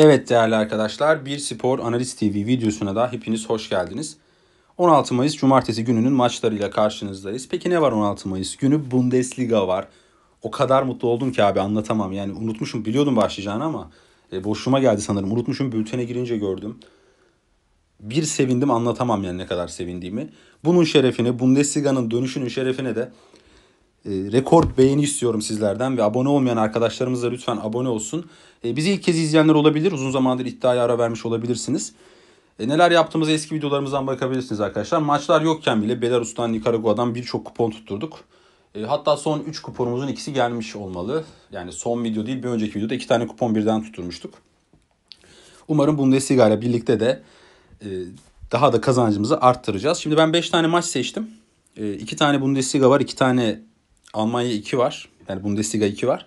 Evet değerli arkadaşlar, Bir Spor Analiz TV videosuna da hepiniz hoş geldiniz. 16 Mayıs Cumartesi gününün maçlarıyla karşınızdayız. Peki ne var 16 Mayıs günü? Bundesliga var. O kadar mutlu oldum ki abi anlatamam. Yani unutmuşum, biliyordum başlayacağını ama e, boşluğuma geldi sanırım. Unutmuşum, bültene girince gördüm. Bir sevindim anlatamam yani ne kadar sevindiğimi. Bunun şerefine, Bundesliga'nın dönüşünün şerefine de e, rekor beğeni istiyorum sizlerden ve abone olmayan arkadaşlarımız da lütfen abone olsun. E, bizi ilk kez izleyenler olabilir. Uzun zamandır iddiaya ara vermiş olabilirsiniz. E, neler yaptığımızı eski videolarımızdan bakabilirsiniz arkadaşlar. Maçlar yokken bile Belarus'tan, Nikaragua'dan birçok kupon tutturduk. E, hatta son 3 kuponumuzun ikisi gelmiş olmalı. Yani son video değil bir önceki videoda 2 tane kupon birden tutturmuştuk. Umarım Bundesliga ile birlikte de e, daha da kazancımızı arttıracağız. Şimdi ben 5 tane maç seçtim. 2 e, tane Bundesliga var, 2 tane Almanya 2 var. Yani Bundesliga 2 var.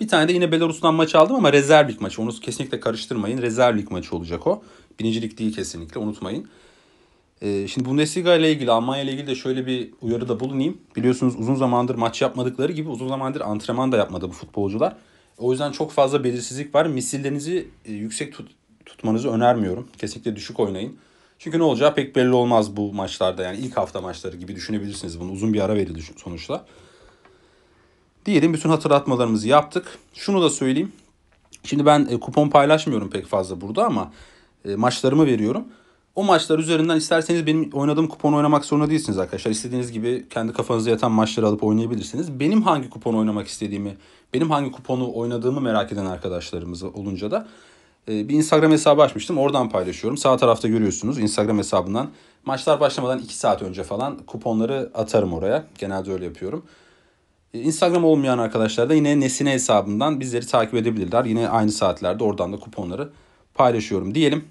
Bir tane de yine Belarus'tan maç aldım ama rezerv lig maçı. Onu kesinlikle karıştırmayın. Rezerv lig maçı olacak o. Birinci lig değil kesinlikle unutmayın. Ee, şimdi Bundesliga ile ilgili, Almanya ile ilgili de şöyle bir uyarıda bulunayım. Biliyorsunuz uzun zamandır maç yapmadıkları gibi uzun zamandır antrenman da yapmadı bu futbolcular. O yüzden çok fazla belirsizlik var. Misillerinizi e, yüksek tut, tutmanızı önermiyorum. Kesinlikle düşük oynayın. Çünkü ne olacağı pek belli olmaz bu maçlarda. Yani ilk hafta maçları gibi düşünebilirsiniz bunu. Uzun bir ara verildi sonuçta. Diyelim bütün hatırlatmalarımızı yaptık. Şunu da söyleyeyim. Şimdi ben e, kupon paylaşmıyorum pek fazla burada ama e, maçlarımı veriyorum. O maçlar üzerinden isterseniz benim oynadığım kupon oynamak zorunda değilsiniz arkadaşlar. İstediğiniz gibi kendi kafanıza yatan maçları alıp oynayabilirsiniz. Benim hangi kupon oynamak istediğimi, benim hangi kuponu oynadığımı merak eden arkadaşlarımız olunca da e, bir Instagram hesabı açmıştım. Oradan paylaşıyorum. Sağ tarafta görüyorsunuz Instagram hesabından. Maçlar başlamadan 2 saat önce falan kuponları atarım oraya. Genelde öyle yapıyorum. E, Instagram olmayan arkadaşlar da yine Nesine hesabından bizleri takip edebilirler. Yine aynı saatlerde oradan da kuponları paylaşıyorum diyelim.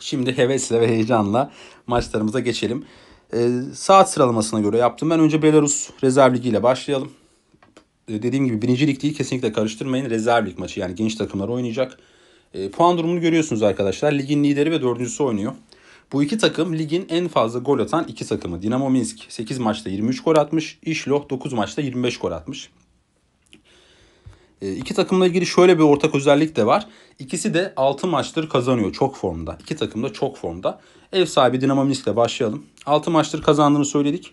Şimdi hevesle ve heyecanla maçlarımıza geçelim. E, saat sıralamasına göre yaptım. Ben önce Belarus Rezerv Ligi başlayalım. E, dediğim gibi birinci lig değil kesinlikle karıştırmayın. Rezerv Lig maçı yani genç takımlar oynayacak. E, puan durumunu görüyorsunuz arkadaşlar. Ligin lideri ve dördüncüsü oynuyor. Bu iki takım ligin en fazla gol atan iki takımı. Dinamo Minsk 8 maçta 23 gol atmış. İşloh 9 maçta 25 gol atmış. E, iki takımla ilgili şöyle bir ortak özellik de var. İkisi de 6 maçtır kazanıyor çok formda. İki takım da çok formda. Ev sahibi Dinamo Minsk'le başlayalım. 6 maçtır kazandığını söyledik.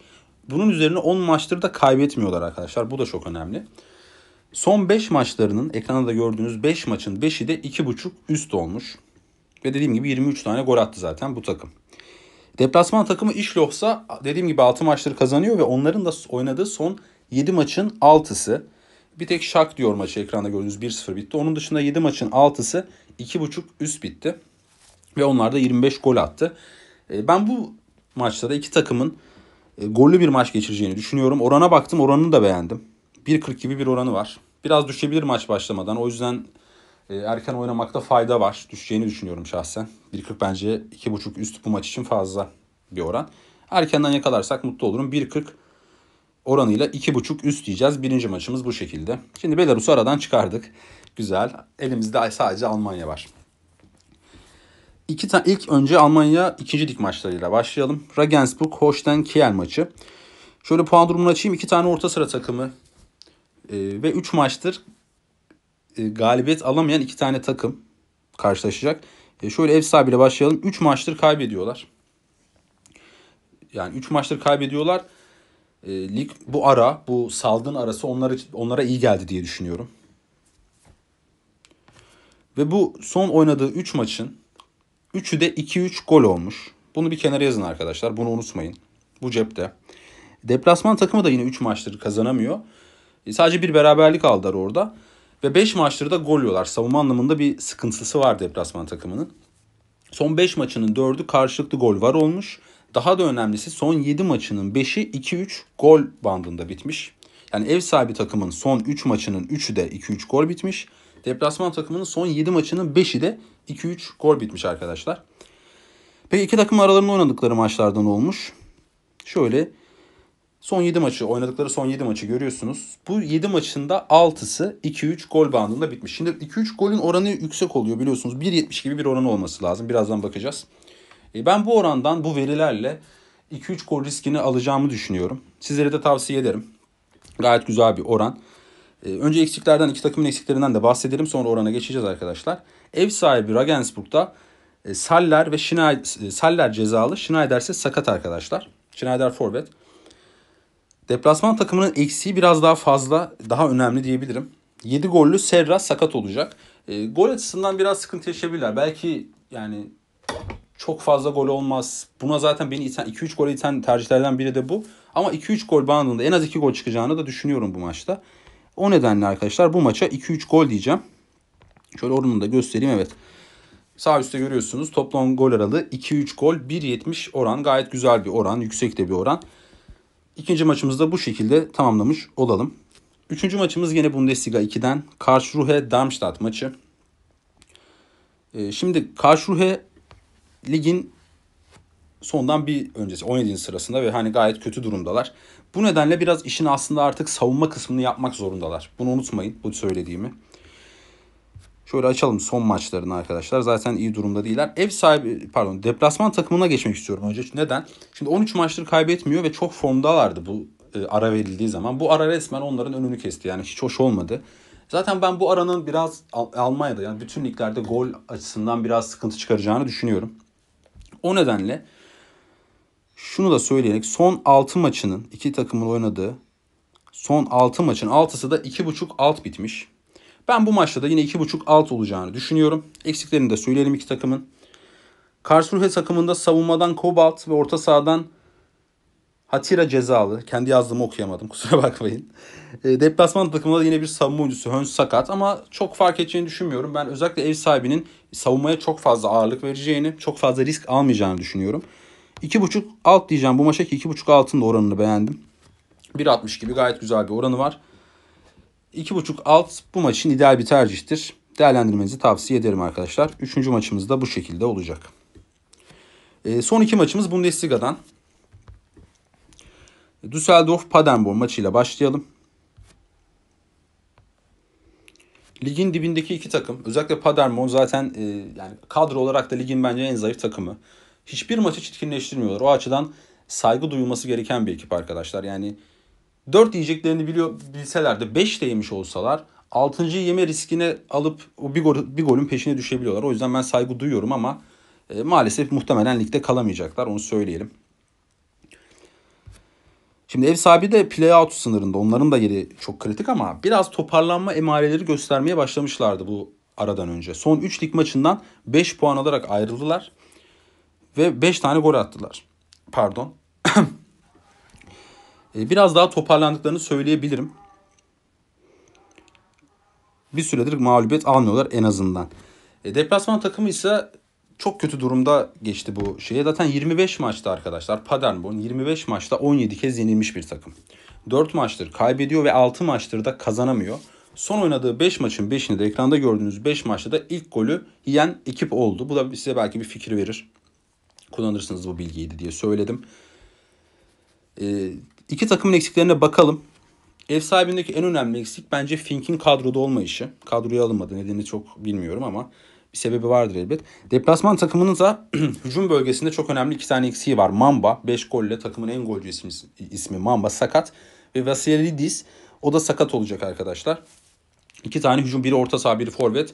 Bunun üzerine 10 maçtır da kaybetmiyorlar arkadaşlar. Bu da çok önemli. Son 5 maçlarının ekranda da gördüğünüz 5 maçın 5'i de 2.5 üst olmuş. Ve dediğim gibi 23 tane gol attı zaten bu takım. Deplasman takımı İşloh'sa dediğim gibi 6 maçları kazanıyor ve onların da oynadığı son 7 maçın 6'sı. Bir tek şak diyor maçı ekranda gördüğünüz 1-0 bitti. Onun dışında 7 maçın 6'sı 2.5 üst bitti. Ve onlar da 25 gol attı. E, ben bu maçta da iki takımın e, gollü bir maç geçireceğini düşünüyorum. Orana baktım oranını da beğendim. 1.40 gibi bir oranı var. Biraz düşebilir maç başlamadan. O yüzden ee, erken oynamakta fayda var. Düşeceğini düşünüyorum şahsen. 1.40 bence 2.5 üst bu maç için fazla bir oran. Erkenden yakalarsak mutlu olurum. 1.40 oranıyla 2.5 üst diyeceğiz. Birinci maçımız bu şekilde. Şimdi Belarus'u aradan çıkardık. Güzel. Elimizde sadece Almanya var. İki ta- ilk önce Almanya ikinci lig maçlarıyla başlayalım. Regensburg Holstein Kiel maçı. Şöyle puan durumunu açayım. İki tane orta sıra takımı e, ve 3 maçtır e, galibiyet alamayan iki tane takım karşılaşacak. E, şöyle ev sahibiyle başlayalım. 3 maçtır kaybediyorlar. Yani 3 maçtır kaybediyorlar. E, lig bu ara, bu saldın arası onlara onlara iyi geldi diye düşünüyorum. Ve bu son oynadığı 3 maçın 3'ü de 2-3 gol olmuş. Bunu bir kenara yazın arkadaşlar. Bunu unutmayın. Bu cepte. Deplasman takımı da yine 3 maçtır kazanamıyor. E, sadece bir beraberlik aldılar orada. Ve 5 maçları da gol yiyorlar. Savunma anlamında bir sıkıntısı var deplasman takımının. Son 5 maçının 4'ü karşılıklı gol var olmuş. Daha da önemlisi son 7 maçının 5'i 2-3 gol bandında bitmiş. Yani ev sahibi takımın son 3 maçının 3'ü de 2-3 gol bitmiş. Deplasman takımının son 7 maçının 5'i de 2-3 gol bitmiş arkadaşlar. Peki iki takım aralarında oynadıkları maçlardan olmuş. Şöyle Son 7 maçı oynadıkları son 7 maçı görüyorsunuz. Bu 7 maçında 6'sı 2-3 gol bandında bitmiş. Şimdi 2-3 golün oranı yüksek oluyor biliyorsunuz. 1.70 gibi bir oranı olması lazım. Birazdan bakacağız. E ben bu orandan bu verilerle 2-3 gol riskini alacağımı düşünüyorum. Sizlere de tavsiye ederim. Gayet güzel bir oran. E önce eksiklerden iki takımın eksiklerinden de bahsedelim. Sonra orana geçeceğiz arkadaşlar. Ev sahibi Regensburg'da e, Saller ve Schneider, e, Saller cezalı. Schneider ise sakat arkadaşlar. Schneider forvet. Deplasman takımının eksiği biraz daha fazla, daha önemli diyebilirim. 7 gollü Serra sakat olacak. E, gol açısından biraz sıkıntı yaşayabilirler. Belki yani çok fazla gol olmaz. Buna zaten beni iten, 2-3 gol iten tercihlerden biri de bu. Ama 2-3 gol bandında en az 2 gol çıkacağını da düşünüyorum bu maçta. O nedenle arkadaşlar bu maça 2-3 gol diyeceğim. Şöyle oranını da göstereyim evet. Sağ üstte görüyorsunuz toplam gol aralığı 2-3 gol 1.70 oran gayet güzel bir oran yüksek de bir oran. İkinci maçımızı da bu şekilde tamamlamış olalım. Üçüncü maçımız yine Bundesliga 2'den Karşruhe Darmstadt maçı. Ee, şimdi Karşruhe ligin sondan bir öncesi 17. sırasında ve hani gayet kötü durumdalar. Bu nedenle biraz işin aslında artık savunma kısmını yapmak zorundalar. Bunu unutmayın bu söylediğimi. Şöyle açalım son maçlarını arkadaşlar. Zaten iyi durumda değiller. Ev sahibi pardon deplasman takımına geçmek istiyorum önce. Neden? Şimdi 13 maçtır kaybetmiyor ve çok formdalardı bu e, ara verildiği zaman. Bu ara resmen onların önünü kesti. Yani hiç hoş olmadı. Zaten ben bu aranın biraz Almanya'da yani bütün liglerde gol açısından biraz sıkıntı çıkaracağını düşünüyorum. O nedenle şunu da söyleyerek son 6 maçının iki takımın oynadığı son 6 maçın 6'sı da 2.5 alt bitmiş. Ben bu maçta da yine 2.5 alt olacağını düşünüyorum. Eksiklerini de söyleyelim iki takımın. Karlsruhe takımında savunmadan Kobalt ve orta sahadan Hatira cezalı. Kendi yazdığımı okuyamadım kusura bakmayın. E, deplasman takımında da yine bir savunma oyuncusu Höns sakat ama çok fark edeceğini düşünmüyorum. Ben özellikle ev sahibinin savunmaya çok fazla ağırlık vereceğini, çok fazla risk almayacağını düşünüyorum. 2.5 alt diyeceğim bu maça ki 2.5 altın da oranını beğendim. 1.60 gibi gayet güzel bir oranı var. 2.5 alt bu için ideal bir tercihtir. Değerlendirmenizi tavsiye ederim arkadaşlar. Üçüncü maçımız da bu şekilde olacak. E, son iki maçımız Bundesliga'dan. Düsseldorf Paderborn maçıyla başlayalım. Ligin dibindeki iki takım özellikle Paderborn zaten e, yani kadro olarak da ligin bence en zayıf takımı. Hiçbir maçı çirkinleştirmiyorlar. O açıdan saygı duyulması gereken bir ekip arkadaşlar. Yani 4 yiyeceklerini biliyor, bilseler de 5 de yemiş olsalar 6. yeme riskine alıp o bir, gol, bir golün peşine düşebiliyorlar. O yüzden ben saygı duyuyorum ama e, maalesef muhtemelen ligde kalamayacaklar onu söyleyelim. Şimdi ev sahibi de playout sınırında. Onların da yeri çok kritik ama biraz toparlanma emareleri göstermeye başlamışlardı bu aradan önce. Son 3 lig maçından 5 puan alarak ayrıldılar ve 5 tane gol attılar. Pardon ee, biraz daha toparlandıklarını söyleyebilirim. Bir süredir mağlubiyet almıyorlar en azından. Ee, deplasman takımı ise çok kötü durumda geçti bu şeye. Zaten 25 maçta arkadaşlar Paderborn 25 maçta 17 kez yenilmiş bir takım. 4 maçtır kaybediyor ve 6 maçtır da kazanamıyor. Son oynadığı 5 maçın 5'ini de ekranda gördüğünüz 5 maçta da ilk golü yiyen ekip oldu. Bu da size belki bir fikir verir. Kullanırsınız bu bilgiyi diye söyledim. Ee, İki takımın eksiklerine bakalım. Ev sahibindeki en önemli eksik bence Fink'in kadroda olmayışı. Kadroya alınmadı. Nedenini çok bilmiyorum ama bir sebebi vardır elbet. Deplasman takımının da hücum bölgesinde çok önemli iki tane eksiği var. Mamba 5 golle takımın en golcü ismi, ismi Mamba sakat ve Vasilidis o da sakat olacak arkadaşlar. İki tane hücum biri orta saha biri forvet.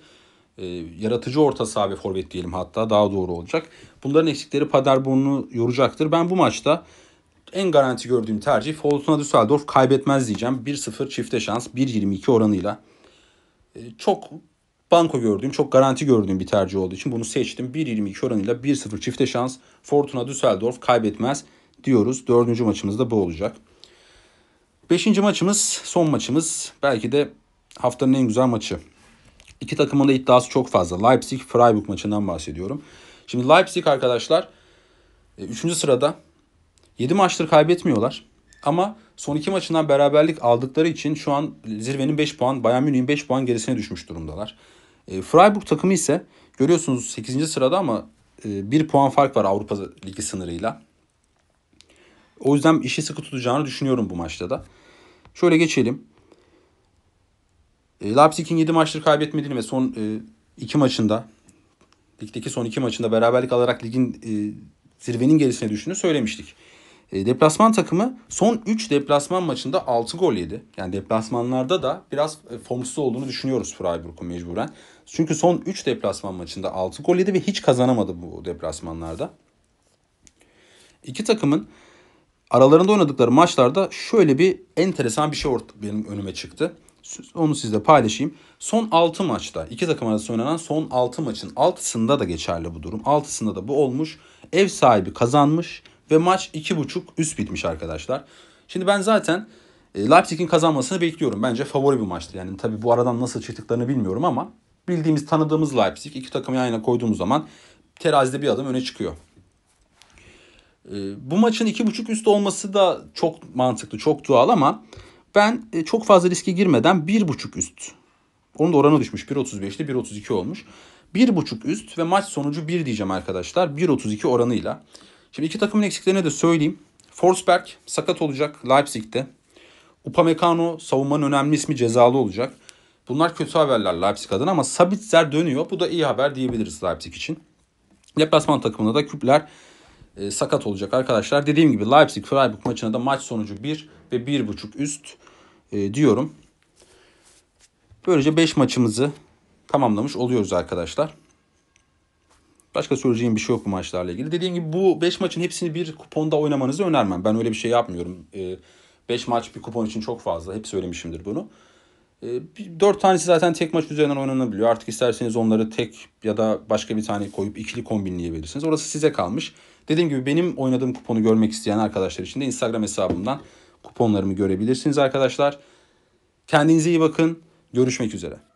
E, yaratıcı orta saha ve forvet diyelim hatta daha doğru olacak. Bunların eksikleri Paderborn'u yoracaktır. Ben bu maçta en garanti gördüğüm tercih Fortuna Düsseldorf kaybetmez diyeceğim. 1-0 çifte şans 1.22 oranıyla. Ee, çok banko gördüğüm, çok garanti gördüğüm bir tercih olduğu için bunu seçtim. 1.22 oranıyla 1-0 çifte şans Fortuna Düsseldorf kaybetmez diyoruz. Dördüncü maçımız da bu olacak. Beşinci maçımız, son maçımız belki de haftanın en güzel maçı. İki takımın da iddiası çok fazla. Leipzig-Freiburg maçından bahsediyorum. Şimdi Leipzig arkadaşlar 3. E, sırada 7 maçtır kaybetmiyorlar. Ama son iki maçından beraberlik aldıkları için şu an zirvenin 5 puan, Bayern Münih'in 5 puan gerisine düşmüş durumdalar. E, Freiburg takımı ise görüyorsunuz 8. sırada ama e, puan fark var Avrupa Ligi sınırıyla. O yüzden işi sıkı tutacağını düşünüyorum bu maçta da. Şöyle geçelim. E, Leipzig'in 7 maçtır kaybetmediğini ve son 2 e, maçında ligdeki son 2 maçında beraberlik alarak ligin e, zirvenin gerisine düştüğünü söylemiştik. E, deplasman takımı son 3 deplasman maçında 6 gol yedi. Yani deplasmanlarda da biraz e, formsuz olduğunu düşünüyoruz Freiburg'un mecburen. Çünkü son 3 deplasman maçında 6 gol yedi ve hiç kazanamadı bu deplasmanlarda. İki takımın aralarında oynadıkları maçlarda şöyle bir enteresan bir şey benim önüme çıktı. Onu sizle paylaşayım. Son 6 maçta iki takım arasında oynanan son 6 maçın 6'sında da geçerli bu durum. 6'sında da bu olmuş. Ev sahibi kazanmış ve maç 2.5 üst bitmiş arkadaşlar. Şimdi ben zaten e, Leipzig'in kazanmasını bekliyorum. Bence favori bir maçtır. Yani tabii bu aradan nasıl çıktıklarını bilmiyorum ama bildiğimiz, tanıdığımız Leipzig iki takımı yan yana koyduğumuz zaman terazide bir adım öne çıkıyor. E, bu maçın 2.5 üst olması da çok mantıklı, çok doğal ama ben e, çok fazla riske girmeden 1.5 üst. Onun da oranı düşmüş. 1.35'te 1.32 olmuş. 1.5 üst ve maç sonucu 1 diyeceğim arkadaşlar. 1.32 oranıyla. Şimdi iki takımın eksiklerini de söyleyeyim. Forsberg sakat olacak Leipzig'te. Upamecano savunmanın önemli ismi cezalı olacak. Bunlar kötü haberler Leipzig adına ama Sabitzer dönüyor. Bu da iyi haber diyebiliriz Leipzig için. Deplasman takımında da küpler e, sakat olacak arkadaşlar. Dediğim gibi Leipzig Freiburg maçına da maç sonucu 1 ve 1.5 üst e, diyorum. Böylece 5 maçımızı tamamlamış oluyoruz arkadaşlar. Başka söyleyeceğim bir şey yok bu maçlarla ilgili. Dediğim gibi bu 5 maçın hepsini bir kuponda oynamanızı önermem. Ben öyle bir şey yapmıyorum. 5 ee, maç bir kupon için çok fazla. Hep söylemişimdir bunu. E, ee, 4 tanesi zaten tek maç üzerinden oynanabiliyor. Artık isterseniz onları tek ya da başka bir tane koyup ikili kombinleyebilirsiniz. Orası size kalmış. Dediğim gibi benim oynadığım kuponu görmek isteyen arkadaşlar için de Instagram hesabımdan kuponlarımı görebilirsiniz arkadaşlar. Kendinize iyi bakın. Görüşmek üzere.